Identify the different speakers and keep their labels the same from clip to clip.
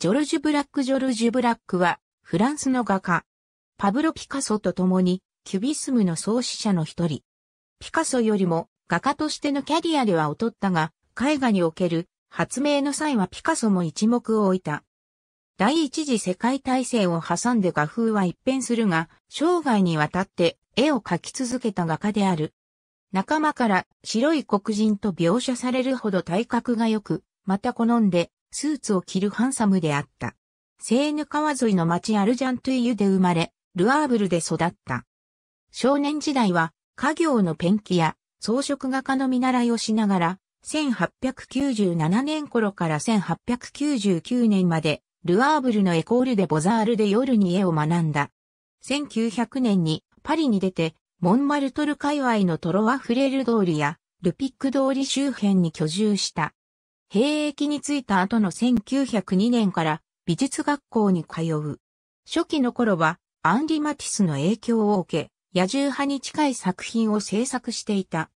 Speaker 1: ジョルジュ・ブラック・ジョルジュ・ブラックは、フランスの画家。パブロ・ピカソと共に、キュビスムの創始者の一人。ピカソよりも、画家としてのキャリアでは劣ったが、絵画における発明の際はピカソも一目を置いた。第一次世界大戦を挟んで画風は一変するが、生涯にわたって絵を描き続けた画家である。仲間から白い黒人と描写されるほど体格が良く、また好んでスーツを着るハンサムであった。セーヌ川沿いの町アルジャントゥイユで生まれ、ルアーブルで育った。少年時代は家業のペンキや装飾画家の見習いをしながら、1897年頃から1899年まで、ルアーブルのエコールでボザールで夜に絵を学んだ。1900年にパリに出て、モンマルトル界隈のトロワフレル通りやルピック通り周辺に居住した。兵役に就いた後の1902年から美術学校に通う。初期の頃はアンリ・マティスの影響を受け、野獣派に近い作品を制作していた。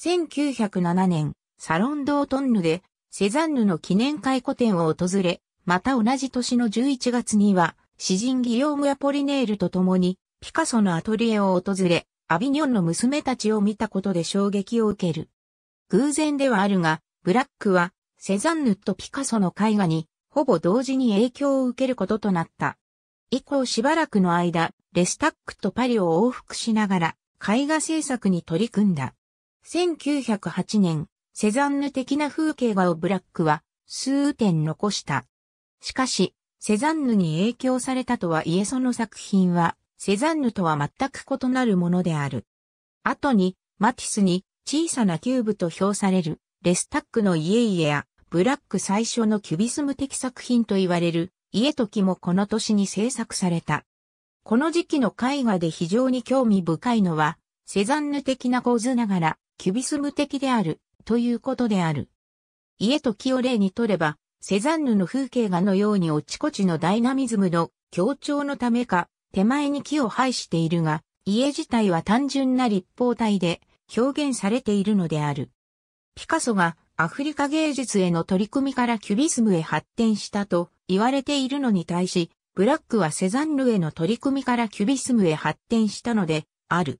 Speaker 1: 1907年、サロン・ドートンヌでセザンヌの記念回顧展を訪れ、また同じ年の11月には、詩人ギヨーム・やポリネールと共に、ピカソのアトリエを訪れ、アビニョンの娘たちを見たことで衝撃を受ける。偶然ではあるが、ブラックはセザンヌとピカソの絵画に、ほぼ同時に影響を受けることとなった。以降しばらくの間、レスタックとパリを往復しながら、絵画制作に取り組んだ。1908年、セザンヌ的な風景画をブラックは数点残した。しかし、セザンヌに影響されたとはいえその作品は、セザンヌとは全く異なるものである。後に、マティスに小さなキューブと評されるレスタックの家々や、ブラック最初のキュビスム的作品と言われる、家時もこの年に制作された。この時期の絵画で非常に興味深いのは、セザンヌ的な構図ながら、キュビスム的である、ということである。家時を例にとれば、セザンヌの風景画のようにおちこちのダイナミズムの強調のためか、手前に木を配しているが、家自体は単純な立方体で表現されているのである。ピカソがアフリカ芸術への取り組みからキュビスムへ発展したと言われているのに対し、ブラックはセザンヌへの取り組みからキュビスムへ発展したので、ある。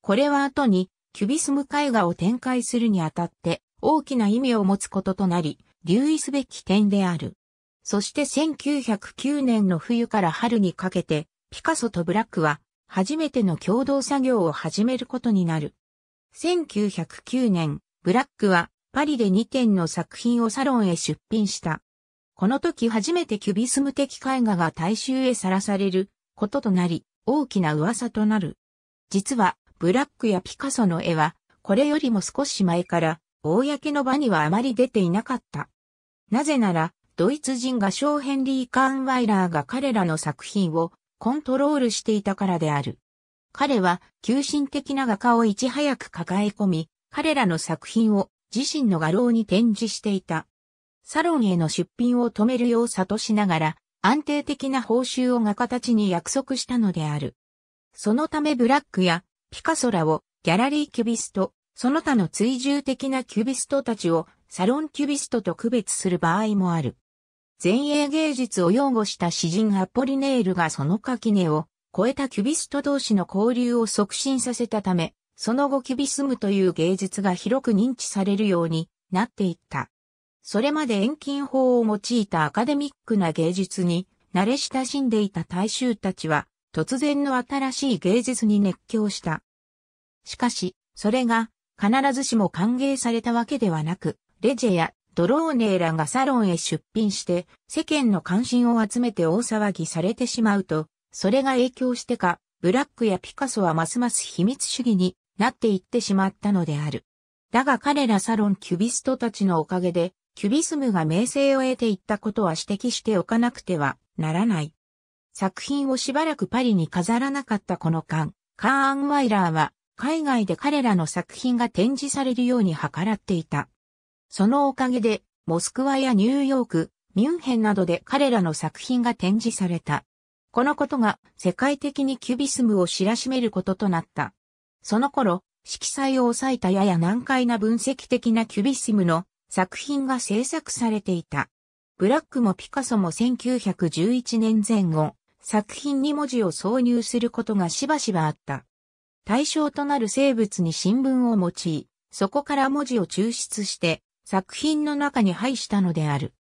Speaker 1: これは後に、キュビスム絵画を展開するにあたって大きな意味を持つこととなり、留意すべき点である。そして1909年の冬から春にかけて、ピカソとブラックは、初めての共同作業を始めることになる。1909年、ブラックはパリで2点の作品をサロンへ出品した。この時初めてキュビスム的絵画が大衆へさらされることとなり、大きな噂となる。実は、ブラックやピカソの絵は、これよりも少し前から、公の場にはあまり出ていなかった。なぜなら、ドイツ人画商ヘンリー・カーンワイラーが彼らの作品をコントロールしていたからである。彼は、急進的な画家をいち早く抱え込み、彼らの作品を自身の画廊に展示していた。サロンへの出品を止めるよう諭しながら、安定的な報酬を画家たちに約束したのである。そのためブラックやピカソラをギャラリーキュビスト、その他の追従的なキュビストたちをサロンキュビストと区別する場合もある。前衛芸術を擁護した詩人アポリネールがその垣根を超えたキュビスト同士の交流を促進させたため、その後キュビスムという芸術が広く認知されるようになっていった。それまで遠近法を用いたアカデミックな芸術に慣れ親しんでいた大衆たちは突然の新しい芸術に熱狂した。しかし、それが必ずしも歓迎されたわけではなく、レジェやドローネーらがサロンへ出品して世間の関心を集めて大騒ぎされてしまうと、それが影響してか、ブラックやピカソはますます秘密主義になっていってしまったのである。だが彼らサロンキュビストたちのおかげで、キュビスムが名声を得ていったことは指摘しておかなくてはならない。作品をしばらくパリに飾らなかったこの間、カーアンワイラーは海外で彼らの作品が展示されるように計らっていた。そのおかげで、モスクワやニューヨーク、ミュンヘンなどで彼らの作品が展示された。このことが世界的にキュビスムを知らしめることとなった。その頃、色彩を抑えたやや難解な分析的なキュビシムの作品が制作されていた。ブラックもピカソも1911年前後、作品に文字を挿入することがしばしばあった。対象となる生物に新聞を用い、そこから文字を抽出して作品の中に配したのである。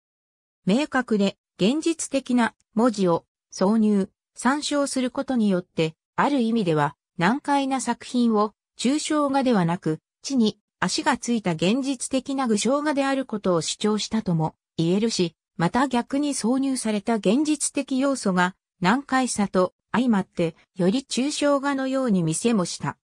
Speaker 1: 明確で現実的な文字を挿入、参照することによって、ある意味では難解な作品を、抽象画ではなく、地に足がついた現実的な具象画であることを主張したとも言えるし、また逆に挿入された現実的要素が難解さと相まってより抽象画のように見せもした。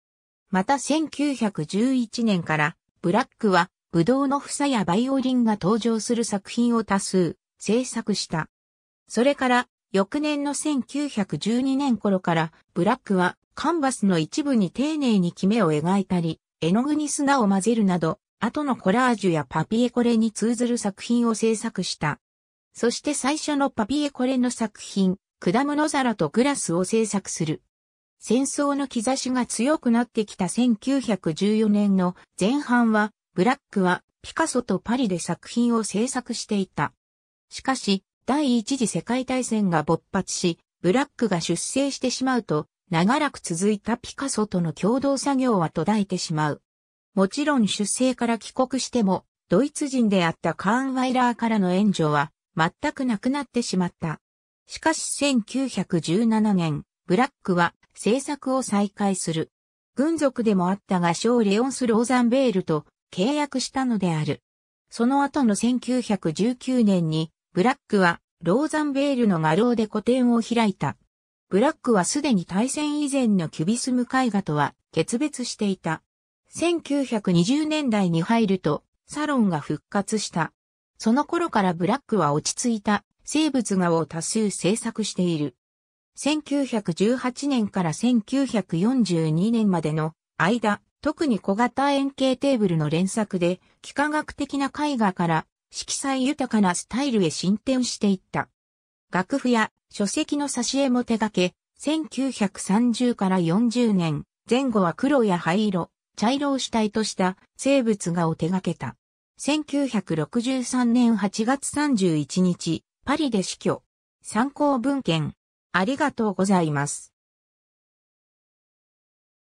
Speaker 1: また1911年からブラックはブドウの房やバイオリンが登場する作品を多数制作した。それから翌年の1912年頃からブラックはカンバスの一部に丁寧にキメを描いたり、絵の具に砂を混ぜるなど、後のコラージュやパピエコレに通ずる作品を制作した。そして最初のパピエコレの作品、果物皿とグラスを制作する。戦争の兆しが強くなってきた1914年の前半は、ブラックはピカソとパリで作品を制作していた。しかし、第一次世界大戦が勃発し、ブラックが出征してしまうと、長らく続いたピカソとの共同作業は途絶えてしまう。もちろん出生から帰国しても、ドイツ人であったカーンワイラーからの援助は全くなくなってしまった。しかし1917年、ブラックは制作を再開する。軍属でもあったが小レオンス・ローザンベールと契約したのである。その後の1919年に、ブラックはローザンベールの画廊で個展を開いた。ブラックはすでに大戦以前のキュビスム絵画とは決別していた。1920年代に入るとサロンが復活した。その頃からブラックは落ち着いた生物画を多数制作している。1918年から1942年までの間、特に小型円形テーブルの連作で、幾何学的な絵画から色彩豊かなスタイルへ進展していった。楽譜や書籍の挿絵も手掛け、1930から40年、前後は黒や灰色、茶色を主体とした生物画を手掛けた。1963年8月31日、パリで死去。参考文献、ありがとうございます。